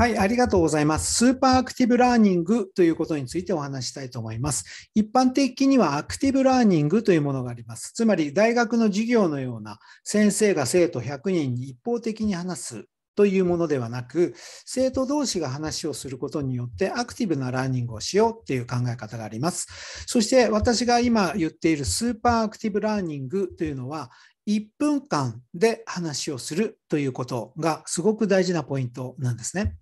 はい、ありがとうございます。スーパーアクティブラーニングということについてお話したいと思います。一般的にはアクティブラーニングというものがあります。つまり、大学の授業のような先生が生徒100人に一方的に話すというものではなく、生徒同士が話をすることによってアクティブなラーニングをしようっていう考え方があります。そして私が今言っているスーパーアクティブラーニングというのは、1分間で話をするということがすごく大事なポイントなんですね。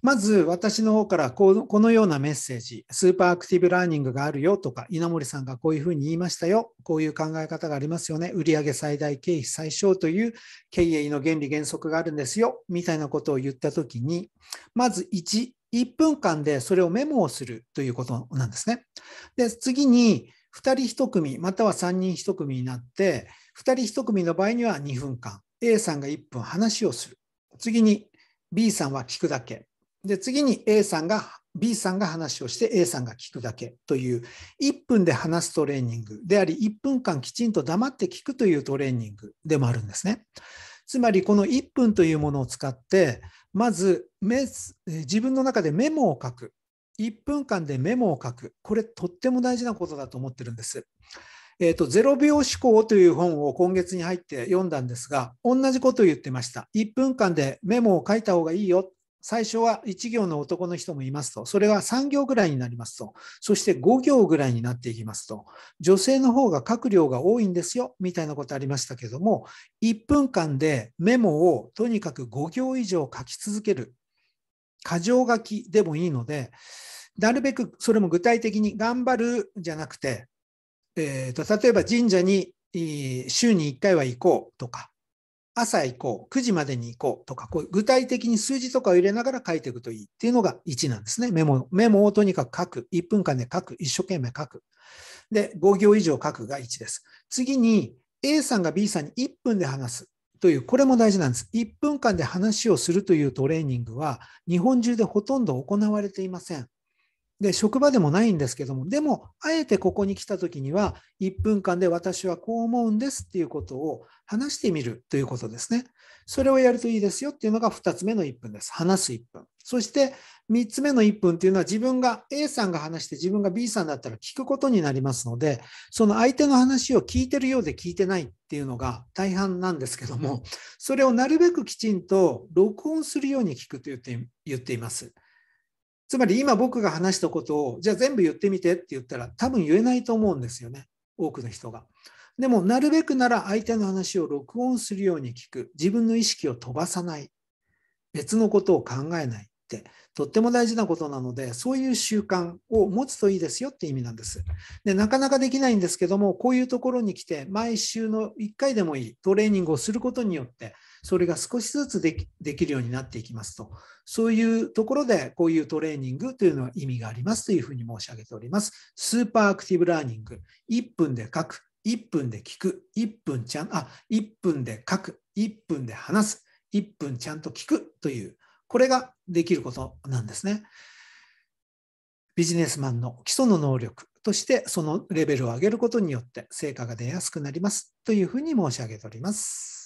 まず私の方からこのこのようなメッセージ、スーパーアクティブラーニングがあるよとか、稲森さんがこういうふうに言いましたよ、こういう考え方がありますよね、売上最大経費最小という経営の原理原則があるんですよ、みたいなことを言ったときに、まず1、1分間でそれをメモをするということなんですね。で、次に2人1組、または3人1組になって、2人1組の場合には2分間 A さんが1分話をする次に B さんは聞くだけで次に A さんが B さんが話をして A さんが聞くだけという1分で話すトレーニングであり1分間きちんと黙って聞くというトレーニングでもあるんですね。つまりこの1分というものを使ってまず自分の中でメモを書く1分間でメモを書くこれとっても大事なことだと思ってるんです。えー、と、ゼロ秒思考という本を今月に入って読んだんですが、同じことを言ってました。1分間でメモを書いた方がいいよ。最初は1行の男の人もいますと、それが3行ぐらいになりますと、そして5行ぐらいになっていきますと、女性の方が書く量が多いんですよ、みたいなことありましたけども、1分間でメモをとにかく5行以上書き続ける。過剰書きでもいいので、なるべくそれも具体的に頑張るじゃなくて、えーと、例えば神社に、え週に1回は行こうとか、朝行こう、9時までに行こうとか、こう具体的に数字とかを入れながら書いていくといいっていうのが1なんですね。メモメモをとにかく書く。1分間で書く。一生懸命書く。で、5行以上書くが1です。次に、A さんが B さんに1分で話すという、これも大事なんです。1分間で話をするというトレーニングは、日本中でほとんど行われていません。で、職場でもないんですけども、でも、あえてここに来た時には、1分間で私はこう思うんですっていうことを話してみるということですね。それをやるといいですよっていうのが2つ目の1分です。話す1分。そして3つ目の1分っていうのは自分が A さんが話して自分が B さんだったら聞くことになりますので、その相手の話を聞いてるようで聞いてないっていうのが大半なんですけども、それをなるべくきちんと録音するように聞くと言って言っています。つまり今僕が話したことを、じゃあ全部言ってみてって言ったら、多分言えないと思うんですよね、多くの人が。でも、なるべくなら相手の話を録音するように聞く、自分の意識を飛ばさない、別のことを考えない、ってとっても大事なことなのでそういう習慣を持つといいですよって意味なんですでなかなかできないんですけどもこういうところに来て毎週の1回でもいいトレーニングをすることによってそれが少しずつできできるようになっていきますとそういうところでこういうトレーニングというのは意味がありますというふうに申し上げておりますスーパーアクティブラーニング1分で書く1分で聞く1分ちゃんあ1分で書く1分で話す1分ちゃんと聞くというこれができることなんですね。ビジネスマンの基礎の能力としてそのレベルを上げることによって成果が出やすくなりますというふうに申し上げております。